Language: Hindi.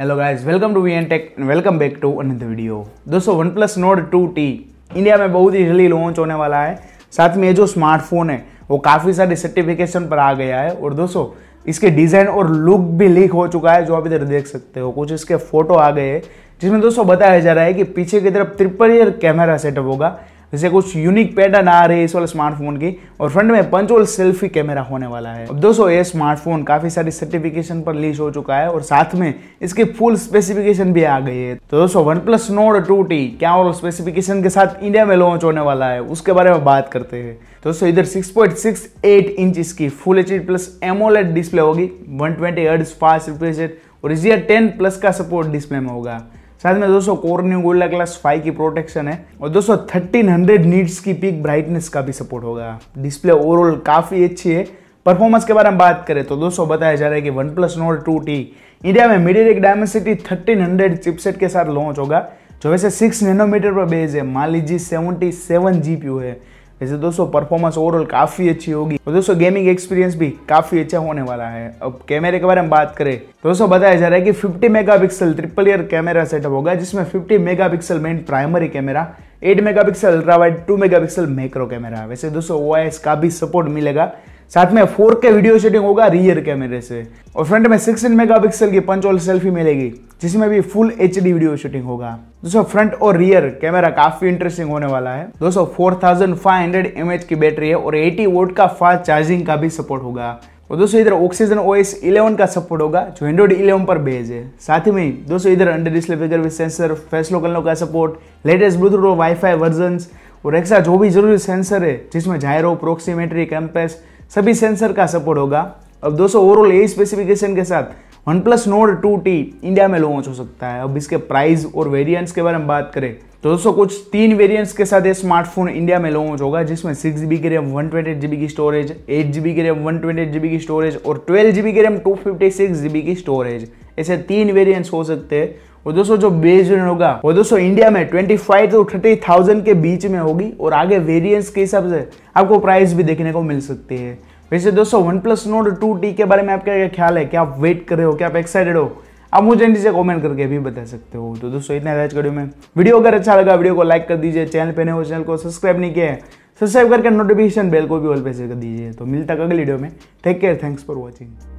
hello guys welcome to V and tech welcome back to an video दोस्तों OnePlus Nord two T India में बहुत ही जल्दी लॉन्च होने वाला है साथ में ये जो स्मार्टफोन है वो काफ़ी सारे सर्टिफिकेशन पर आ गया है और दोस्तों इसके डिज़ाइन और लुक भी लीक हो चुका है जो आप इधर देख सकते हो कुछ इसके फोटो आ गए हैं जिसमें दोस्तों बताया जा रहा है कि पीछे की तरफ ट्रिपल ईयर कैमरा सेटअप होगा जैसे कुछ यूनिक पैटर्न आ रहे हैं इस वाले स्मार्टफोन की और फ्रंट में पंचोल सेल्फी कैमरा होने वाला है अब दोस्तों ये स्मार्टफोन काफ़ी सारी सर्टिफिकेशन पर लीज हो चुका है और साथ में इसकी फुल स्पेसिफिकेशन भी आ गई है तो दोस्तों OnePlus Nord two T क्या और स्पेसिफिकेशन के साथ इंडिया में लॉन्च होने वाला है उसके बारे में बात करते हैं तो दोस्तों इधर 6.68 इंच इसकी full H plus AMOLED display होगी 120 ट्वेंटी फास्ट रिफ्रेश और इजियर 10 प्लस का सपोर्ट डिस्प्ले में होगा साथ में दोस्तों Corning Gorilla Glass five की प्रोटेक्शन है और दोस्तों थर्टीन हंड्रेड नीट्स की पीक ब्राइटनेस का भी सपोर्ट होगा डिस्प्ले ओवरऑल काफ़ी अच्छी है परफॉर्मेंस के बारे में बात करें तो दोस्तों बताया जा रहा है कि OnePlus Nord two T India में मीडियटेक डायमेंसिटी हंड्रेड चिपसेट के साथ लॉन्च होगा जो वैसे सिक्स नैनोमीटर पर बेज है मान लीजिए 77 जीपीयू है वैसे तो दोस्तों परफॉर्मेंस ओवरऑल काफ़ी अच्छी होगी और दोस्तों गेमिंग एक्सपीरियंस भी काफ़ी अच्छा होने वाला है अब कैमरे के बारे में बात करें तो दोस्तों बताया जा रहा है कि 50 megapixel triple rear camera setup होगा जिसमें 50 megapixel main primary camera 8 megapixel ultra wide two megapixel camera वैसे दोस्तों ओ का भी सपोर्ट मिलेगा साथ में फोर वीडियो शूटिंग होगा रियर कैमरे से और फ्रंट में सिक्सटीन मेगा की पंच सेल्फी मिलेगी जिसमें भी फुल एच वीडियो शूटिंग होगा दोस्तों फ्रंट और रियर कैमरा काफी इंटरेस्टिंग होने वाला है दोस्तों 4500 एमएच की बैटरी है और 80 वोट का फास्ट चार्जिंग का भी सपोर्ट होगा और दोस्तों इधर ऑक्सीजन ओएस 11 का सपोर्ट होगा जो एंड्रॉइड 11 पर बेज है साथ ही में दोस्तों इधर under display finger with sensor face lock का सपोर्ट लेटेस्ट ब्लूटूथ और वाईफाई वर्जन और एक्स्ट्रा जो भी जरूरी सेंसर है जिसमें जायरो प्रोक्सीमेट्री कैंपेस सभी सेंसर का सपोर्ट होगा अब दोस्तों ओवरऑल यही स्पेसिफिकेशन के साथ OnePlus Nord two T India में लॉन्च हो सकता है अब इसके प्राइस और वेरिएंट्स के बारे में बात करें तो दोस्तों कुछ तीन वेरिएंट्स के साथ ये स्मार्टफोन इंडिया में लॉन्च होगा जिसमें सिक्स जीबी की रैम वन ट्वेंटी जीबी की स्टोरेज एट जीबी की रैम वन ट्वेंटी जीबी की स्टोरेज और ट्वेल्व जीबी की RAM two fifty six GB की स्टोरेज ऐसे तीन वेरिएंट्स हो सकते हैं और दोस्तों जो बेस वेरियंट होगा वो दोस्तों इंडिया में twenty five to thirty thousand के बीच में होगी और आगे वेरियंट्स के हिसाब से आपको प्राइस भी देखने को मिल सकती है वैसे दोस्तों OnePlus Nord two T के बारे में आपका क्या ख्याल है क्या आप वेट कर रहे हो क्या आप एक्साइटेड हो आप मुझे नीचे कमेंट करके भी बता सकते हो तो दोस्तों इतना आज वीडियो में वीडियो अगर अच्छा लगा वीडियो को लाइक कर दीजिए चैनल पे नहीं हो चैनल को सब्सक्राइब नहीं किया है सब्सक्राइब करके नोटिफिकेशन बेल को भी ऑल पे कर दीजिए तो मिलता अगले वीडियो में take care thanks for watching